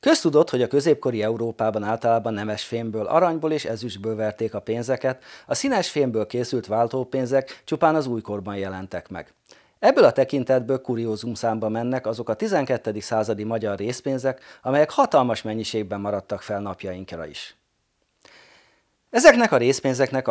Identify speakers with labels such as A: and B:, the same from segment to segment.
A: Köztudott, hogy a középkori Európában általában nemes fémből, aranyból és ezüstből verték a pénzeket, a színes fémből készült váltópénzek csupán az újkorban jelentek meg. Ebből a tekintetből kuriózum számba mennek azok a 12. századi magyar részpénzek, amelyek hatalmas mennyiségben maradtak fel napjainkra is. Ezeknek a részpénzeknek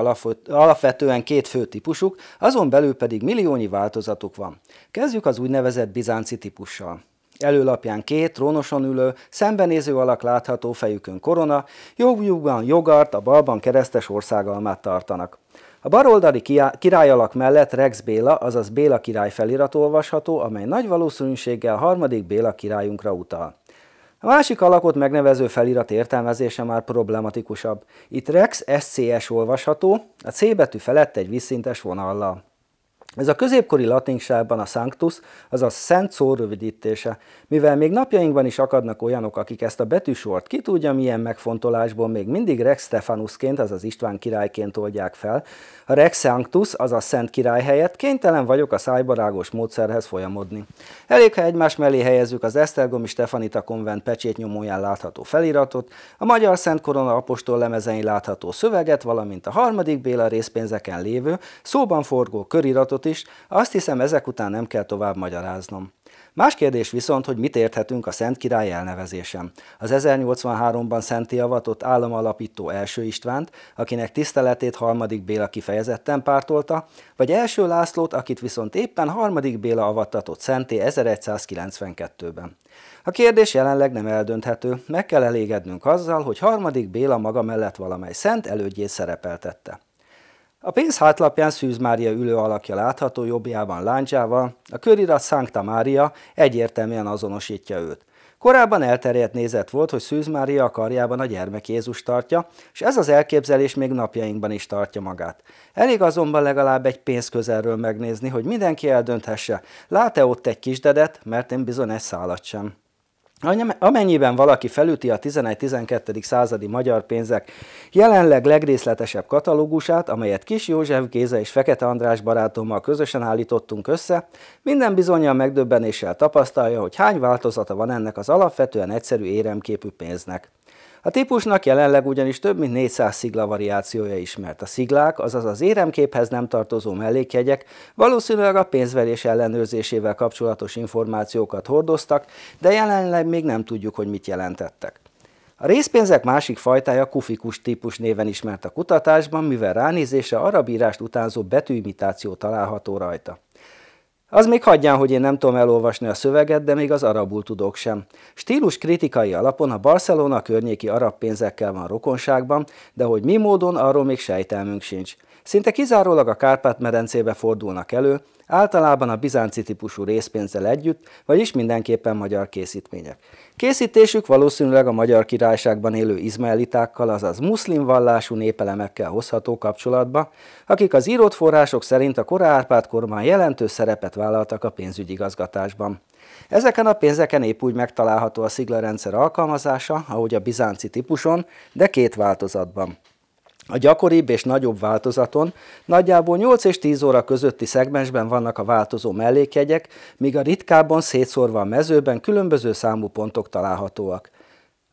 A: alapvetően két fő típusuk, azon belül pedig milliónyi változatuk van. Kezdjük az úgynevezett bizánci típussal. Előlapján két trónoson ülő, szembenéző alak látható fejükön korona, jobbjukban jogart, a balban keresztes országalmát tartanak. A baloldali királyalak mellett Rex Béla, azaz Béla király felirat olvasható, amely nagy valószínűséggel harmadik Béla királyunkra utal. A másik alakot megnevező felirat értelmezése már problematikusabb. Itt Rex SCS olvasható, a C betű felett egy visszintes vonallal. Ez a középkori latinságban a sanctus, azaz szent szó rövidítése, mivel még napjainkban is akadnak olyanok, akik ezt a betűsort ki tudja milyen megfontolásból még mindig Rex Stefanusként, azaz István királyként oldják fel. A Rex Sanctus, azaz szent király helyett kénytelen vagyok a szájbarágos módszerhez folyamodni. Elég, ha egymás mellé helyezzük az Esztergomi Stefanita konvent pecsétnyomóján látható feliratot, a Magyar Szent Korona apostol lemezein látható szöveget, valamint a harmadik Béla részpénzeken lévő, szóban forgó köriratot is, azt hiszem ezek után nem kell tovább magyaráznom. Más kérdés viszont, hogy mit érthetünk a Szent Király elnevezésem. Az 1083-ban Szenti avatott államalapító első Istvánt, akinek tiszteletét harmadik Béla kifejezetten pártolta, vagy első Lászlót, akit viszont éppen harmadik Béla avattatott Szenté 1192-ben. A kérdés jelenleg nem eldönthető, meg kell elégednünk azzal, hogy harmadik Béla maga mellett valamely szent elődjét szerepeltette. A pénz hátlapján Szűz Mária ülő alakja látható jobbjában láncsával, a körirat Sankta Mária egyértelműen azonosítja őt. Korábban elterjedt nézet volt, hogy Szűz Mária a karjában a gyermek Jézus tartja, és ez az elképzelés még napjainkban is tartja magát. Elég azonban legalább egy pénz közelről megnézni, hogy mindenki eldönthesse, lát-e ott egy kisdedet, mert én bizony egy szállat sem. Amennyiben valaki felüti a 11-12. századi magyar pénzek jelenleg legrészletesebb katalógusát, amelyet Kis József Géza és Fekete András barátommal közösen állítottunk össze, minden bizonyal megdöbbenéssel tapasztalja, hogy hány változata van ennek az alapvetően egyszerű éremképű pénznek. A típusnak jelenleg ugyanis több mint 400 szigla variációja ismert. A sziglák, azaz az éremképhez nem tartozó mellékjegyek valószínűleg a pénzverés ellenőrzésével kapcsolatos információkat hordoztak, de jelenleg még nem tudjuk, hogy mit jelentettek. A részpénzek másik fajtája kufikus típus néven ismert a kutatásban, mivel ránézése arab írást utánzó betűimitáció található rajta. Az még hagyján, hogy én nem tudom elolvasni a szöveget, de még az arabul tudok sem. Stílus kritikai alapon a Barcelona környéki arab pénzekkel van rokonságban, de hogy mi módon, arról még sejtelmünk sincs. Szinte kizárólag a Kárpát-medencébe fordulnak elő, általában a bizánci típusú részpénzzel együtt, vagyis mindenképpen magyar készítmények. Készítésük valószínűleg a magyar királyságban élő izmaelitákkal, azaz muszlim vallású népelemekkel hozható kapcsolatba, akik az írott források szerint a kora Árpád kormány jelentős szerepet vállaltak a pénzügyigazgatásban. Ezeken a pénzeken épp úgy megtalálható a sziglarendszer alkalmazása, ahogy a bizánci típuson, de két változatban. A gyakoribb és nagyobb változaton nagyjából 8 és 10 óra közötti szegmensben vannak a változó mellékjegyek, míg a ritkábban szétszórva a mezőben különböző számú pontok találhatóak.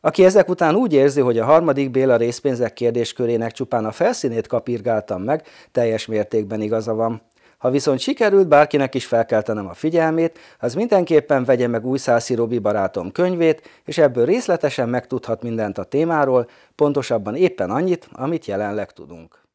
A: Aki ezek után úgy érzi, hogy a harmadik Béla részpénzek kérdéskörének csupán a felszínét kapirgáltam meg, teljes mértékben igaza van. Ha viszont sikerült bárkinek is felkeltenem a figyelmét, az mindenképpen vegye meg Szászi Robi barátom könyvét, és ebből részletesen megtudhat mindent a témáról, pontosabban éppen annyit, amit jelenleg tudunk.